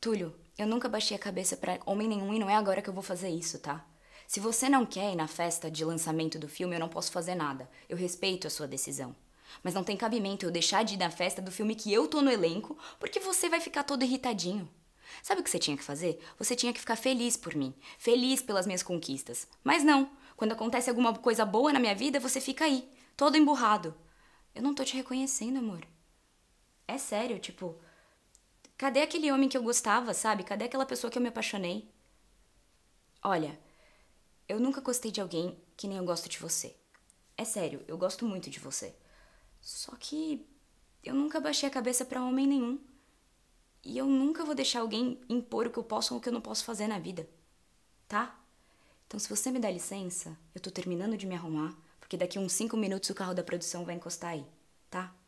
Túlio, eu nunca baixei a cabeça para homem nenhum e não é agora que eu vou fazer isso, tá? Se você não quer ir na festa de lançamento do filme, eu não posso fazer nada. Eu respeito a sua decisão. Mas não tem cabimento eu deixar de ir na festa do filme que eu tô no elenco porque você vai ficar todo irritadinho. Sabe o que você tinha que fazer? Você tinha que ficar feliz por mim, feliz pelas minhas conquistas. Mas não, quando acontece alguma coisa boa na minha vida, você fica aí, todo emburrado. Eu não tô te reconhecendo, amor. É sério, tipo, Cadê aquele homem que eu gostava, sabe? Cadê aquela pessoa que eu me apaixonei? Olha, eu nunca gostei de alguém que nem eu gosto de você. É sério, eu gosto muito de você. Só que eu nunca baixei a cabeça para homem nenhum. E eu nunca vou deixar alguém impor o que eu posso ou o que eu não posso fazer na vida. Tá? Então, se você me dá licença, eu tô terminando de me arrumar, porque daqui uns 5 minutos o carro da produção vai encostar aí, tá?